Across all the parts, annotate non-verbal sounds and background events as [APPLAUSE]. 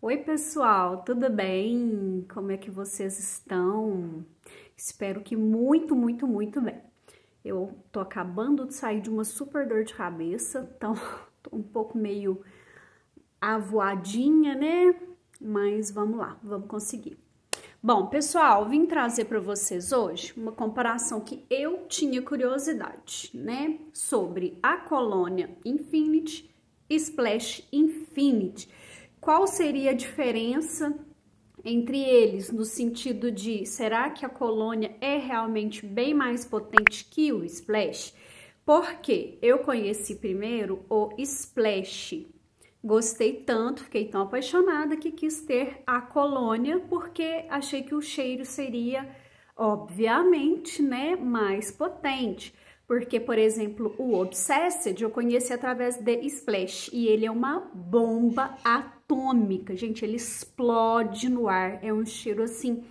Oi, pessoal, tudo bem? Como é que vocês estão? Espero que muito, muito, muito bem. Eu tô acabando de sair de uma super dor de cabeça, [LAUGHS] então tô um pouco meio avoadinha, né? Mas vamos lá, vamos conseguir. Bom, pessoal, vim trazer para vocês hoje uma comparação que eu tinha curiosidade, né? Sobre a colônia Infinity e Splash Infinity. Qual seria a diferença entre eles no sentido de será que a colônia é realmente bem mais potente que o Splash? Porque eu conheci primeiro o Splash, Gostei tanto, fiquei tão apaixonada que quis ter a colônia, porque achei que o cheiro seria, obviamente, né, mais potente. Porque, por exemplo, o Obsessed eu conheci através de Splash e ele é uma bomba atômica, gente, ele explode no ar, é um cheiro assim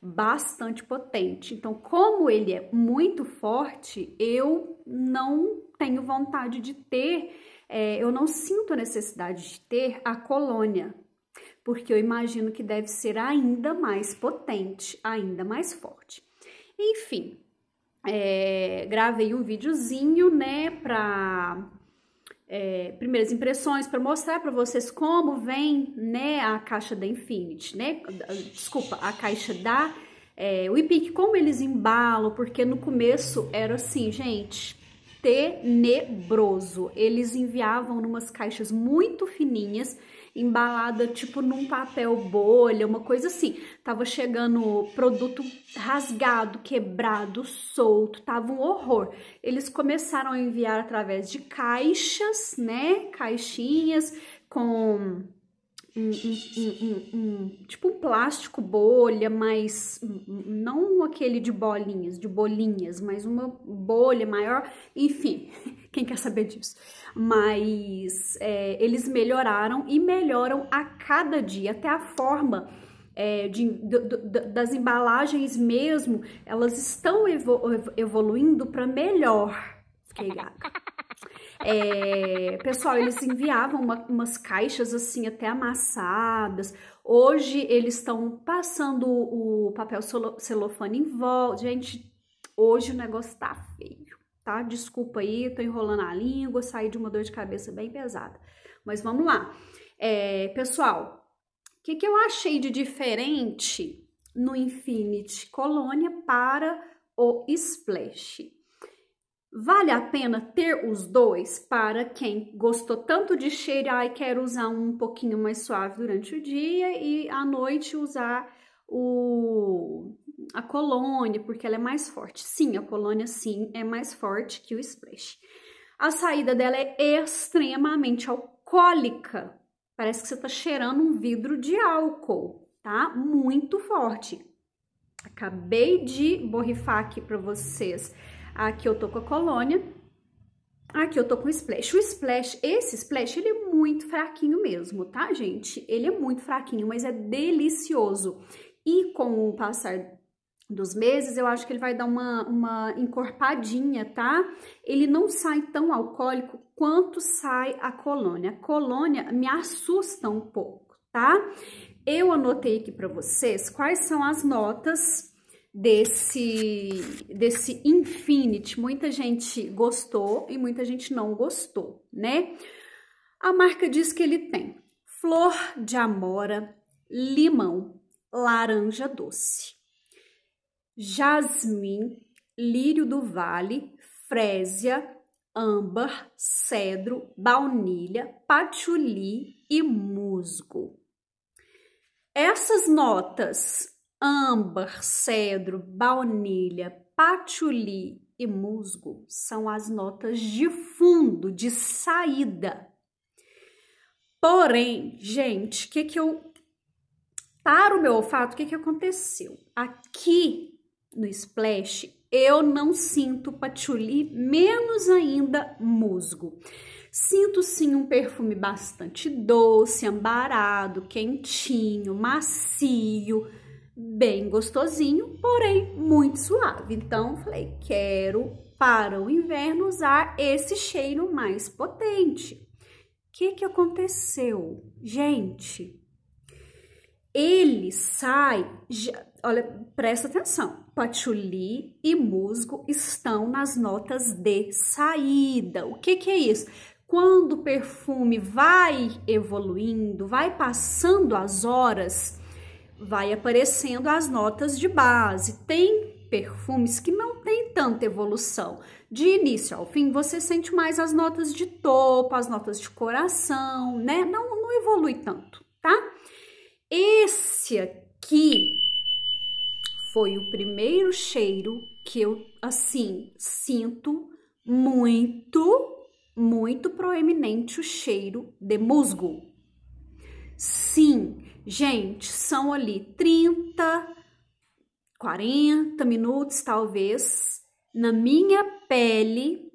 bastante potente. Então, como ele é muito forte, eu não tenho vontade de ter é, eu não sinto a necessidade de ter a colônia, porque eu imagino que deve ser ainda mais potente, ainda mais forte. Enfim, é, gravei um videozinho, né, para é, primeiras impressões para mostrar para vocês como vem né a caixa da Infinity, né? Desculpa, a caixa da é, o como eles embalam, porque no começo era assim, gente, tenebroso. Eles enviavam numas caixas muito fininhas, embalada tipo num papel bolha, uma coisa assim. Tava chegando produto rasgado, quebrado, solto, tava um horror. Eles começaram a enviar através de caixas, né? Caixinhas com um, um, um, tipo um plástico bolha, mas não aquele de bolinhas, de bolinhas, mas uma bolha maior, enfim, [LAUGHS] quem quer saber disso? Mas é, eles melhoraram e melhoram a cada dia, até a forma é, de, das embalagens mesmo, elas estão evolu evoluindo para melhor. Fiquei gaga. [LAUGHS] É, pessoal, eles enviavam uma, umas caixas assim até amassadas. Hoje eles estão passando o papel celofane em volta. Gente, hoje o negócio tá feio, tá? Desculpa aí, tô enrolando a língua, saí de uma dor de cabeça bem pesada. Mas vamos lá. É, pessoal, o que, que eu achei de diferente no Infinity Colônia para o Splash? Vale a pena ter os dois para quem gostou tanto de cheiro e quer usar um, um pouquinho mais suave durante o dia e à noite usar o a colônia, porque ela é mais forte. Sim, a colônia sim é mais forte que o splash. A saída dela é extremamente alcoólica. Parece que você está cheirando um vidro de álcool, tá? Muito forte. Acabei de borrifar aqui para vocês Aqui eu tô com a colônia. Aqui eu tô com o splash. O splash, esse splash, ele é muito fraquinho mesmo, tá, gente? Ele é muito fraquinho, mas é delicioso. E com o passar dos meses, eu acho que ele vai dar uma, uma encorpadinha, tá? Ele não sai tão alcoólico quanto sai a colônia. A colônia me assusta um pouco, tá? Eu anotei aqui para vocês quais são as notas desse, desse Infinity. Muita gente gostou e muita gente não gostou, né? A marca diz que ele tem flor de amora, limão, laranja doce, jasmim, lírio do vale, frésia, âmbar, cedro, baunilha, patchouli e musgo. Essas notas âmbar, cedro, baunilha, patchouli e musgo são as notas de fundo, de saída. Porém, gente, o que que eu para o meu olfato, o que que aconteceu? Aqui no splash eu não sinto patchouli, menos ainda musgo. Sinto sim um perfume bastante doce, ambarado, quentinho, macio bem gostosinho, porém muito suave. Então, falei, quero para o inverno usar esse cheiro mais potente. O que, que aconteceu? Gente, ele sai, já, olha, presta atenção, patchouli e musgo estão nas notas de saída. O que, que é isso? Quando o perfume vai evoluindo, vai passando as horas, vai aparecendo as notas de base. Tem perfumes que não tem tanta evolução. De início ao fim, você sente mais as notas de topo, as notas de coração, né? Não, não evolui tanto, tá? Esse aqui foi o primeiro cheiro que eu, assim, sinto muito, muito proeminente o cheiro de musgo. Sim, gente, são ali 30, 40 minutos talvez na minha pele,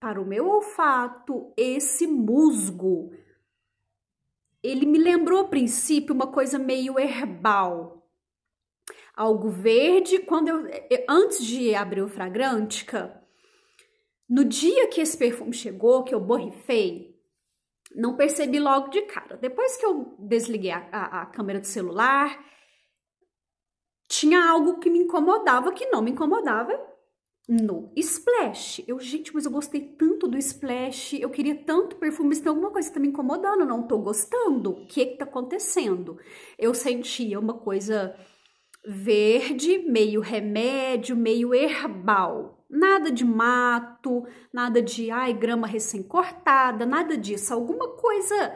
para o meu olfato, esse musgo. Ele me lembrou a princípio uma coisa meio herbal. Algo verde, quando eu eh, antes de abrir o fragrântica, no dia que esse perfume chegou, que eu borrifei, não percebi logo de cara. Depois que eu desliguei a, a, a câmera do celular, tinha algo que me incomodava, que não me incomodava no Splash. Eu, gente, mas eu gostei tanto do Splash, eu queria tanto perfume, se tem alguma coisa que tá me incomodando, não tô gostando. O que que tá acontecendo? Eu sentia uma coisa verde, meio remédio, meio herbal. Nada de mato, nada de ai, grama recém-cortada, nada disso. Alguma coisa,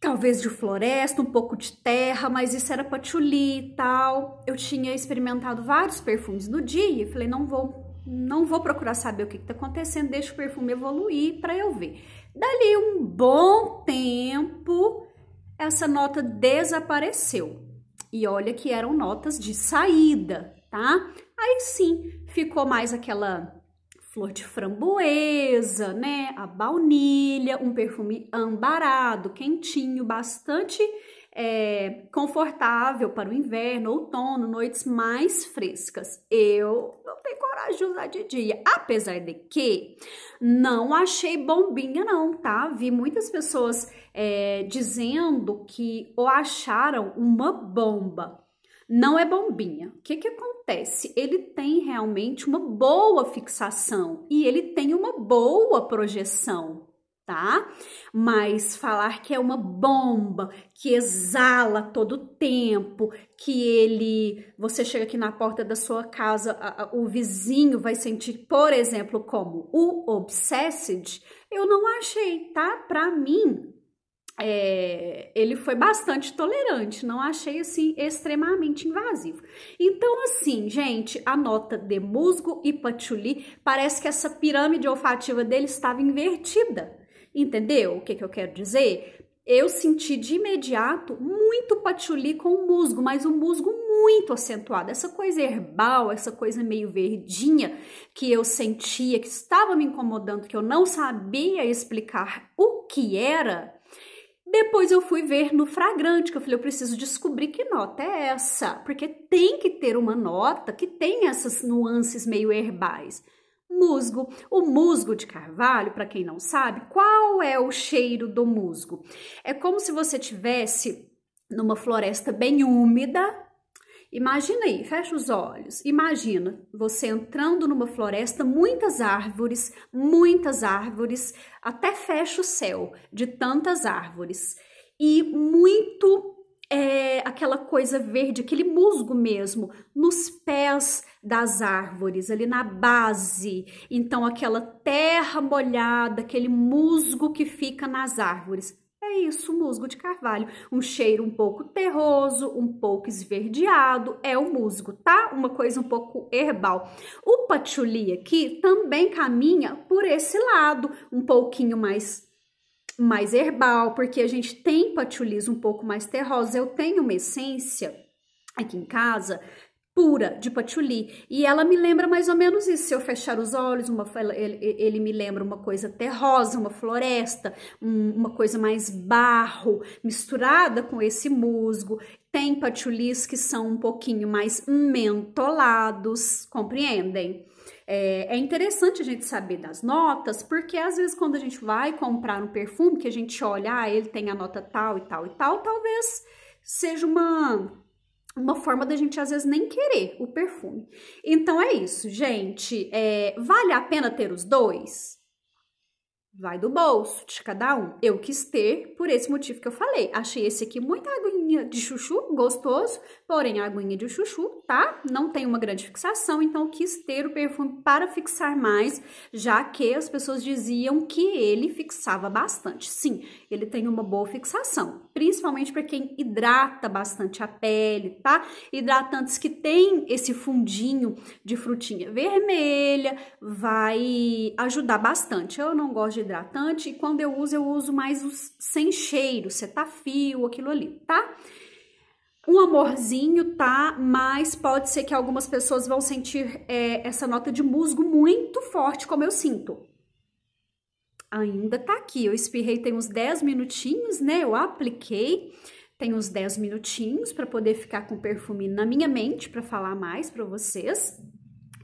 talvez de floresta, um pouco de terra, mas isso era patchouli e tal. Eu tinha experimentado vários perfumes no dia e falei, não vou. Não vou procurar saber o que está acontecendo, deixa o perfume evoluir para eu ver. Dali um bom tempo, essa nota desapareceu. E olha que eram notas de saída, tá? Aí sim, ficou mais aquela flor de framboesa, né? A baunilha, um perfume ambarado, quentinho, bastante é, confortável para o inverno, outono, noites mais frescas. Eu não tenho coragem de usar de dia, apesar de que não achei bombinha não, tá? Vi muitas pessoas é, dizendo que o acharam uma bomba. Não é bombinha. O que que acontece? Ele tem realmente uma boa fixação e ele tem uma boa projeção tá? Mas falar que é uma bomba, que exala todo o tempo, que ele, você chega aqui na porta da sua casa, a, a, o vizinho vai sentir, por exemplo, como o obsessed, eu não achei, tá? Para mim, é, ele foi bastante tolerante, não achei assim extremamente invasivo. Então, assim, gente, a nota de musgo e patchouli parece que essa pirâmide olfativa dele estava invertida. Entendeu o que, que eu quero dizer? Eu senti de imediato muito patchouli com o musgo, mas o musgo muito acentuado. Essa coisa herbal, essa coisa meio verdinha que eu sentia, que estava me incomodando, que eu não sabia explicar o que era. Depois eu fui ver no fragrante, que eu falei, eu preciso descobrir que nota é essa, porque tem que ter uma nota que tem essas nuances meio herbais musgo. O musgo de carvalho, para quem não sabe, qual é o cheiro do musgo? É como se você tivesse numa floresta bem úmida. Imagina aí, fecha os olhos. Imagina você entrando numa floresta, muitas árvores, muitas árvores, até fecha o céu de tantas árvores. E muito é, aquela coisa verde, aquele musgo mesmo, nos pés, das árvores, ali na base. Então, aquela terra molhada, aquele musgo que fica nas árvores. É isso, musgo de carvalho. Um cheiro um pouco terroso, um pouco esverdeado, é o musgo, tá? Uma coisa um pouco herbal. O patchouli aqui também caminha por esse lado, um pouquinho mais mais herbal, porque a gente tem patchouli um pouco mais terrosa. Eu tenho uma essência aqui em casa pura de patchouli. E ela me lembra mais ou menos isso. Se eu fechar os olhos, uma, ele, ele, me lembra uma coisa terrosa, uma floresta, um, uma coisa mais barro, misturada com esse musgo. Tem patchoulis que são um pouquinho mais mentolados, compreendem? É, é, interessante a gente saber das notas, porque às vezes quando a gente vai comprar um perfume, que a gente olha, ah, ele tem a nota tal e tal e tal, talvez seja uma uma forma da gente às vezes nem querer o perfume. Então é isso, gente. É, vale a pena ter os dois? Vai do bolso de cada um. Eu quis ter por esse motivo que eu falei. Achei esse aqui muita aguinha de chuchu, gostoso, porém aguinha de chuchu, tá? Não tem uma grande fixação, então quis ter o perfume para fixar mais, já que as pessoas diziam que ele fixava bastante. Sim, ele tem uma boa fixação, principalmente para quem hidrata bastante a pele, tá? Hidratantes que tem esse fundinho de frutinha vermelha vai ajudar bastante. Eu não gosto de hidratante e quando eu uso, eu uso mais os sem cheiro, cetafil, tá aquilo ali, tá? um amorzinho, tá? Mas pode ser que algumas pessoas vão sentir é, essa nota de musgo muito forte, como eu sinto ainda tá aqui. Eu espirrei tem uns 10 minutinhos, né? Eu apliquei tem uns 10 minutinhos para poder ficar com o perfume na minha mente para falar mais para vocês.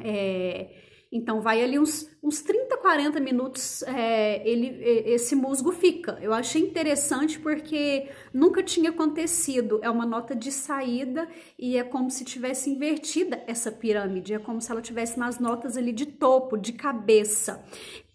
É, então vai ali uns, uns 30, 40 minutos é, ele, esse musgo fica. Eu achei interessante porque nunca tinha acontecido. É uma nota de saída e é como se tivesse invertida essa pirâmide. É como se ela tivesse nas notas ali de topo, de cabeça.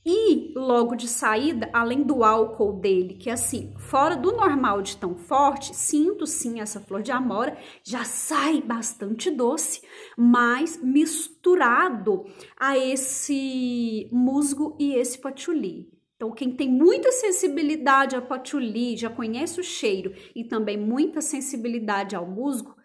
E logo de saída, além do álcool dele, que é assim, fora do normal de tão forte, sinto sim essa flor de amora, já sai bastante doce, mas misturado a esse musgo e esse patchouli. Então, quem tem muita sensibilidade ao patchouli, já conhece o cheiro e também muita sensibilidade ao musgo,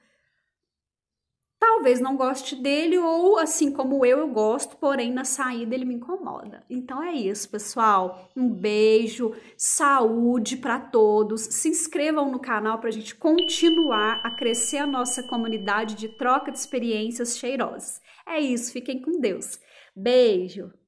talvez não goste dele ou assim como eu eu gosto, porém na saída ele me incomoda. Então é isso, pessoal. Um beijo, saúde para todos. Se inscrevam no canal para a gente continuar a crescer a nossa comunidade de troca de experiências cheirosas. É isso, fiquem com Deus. Beijo.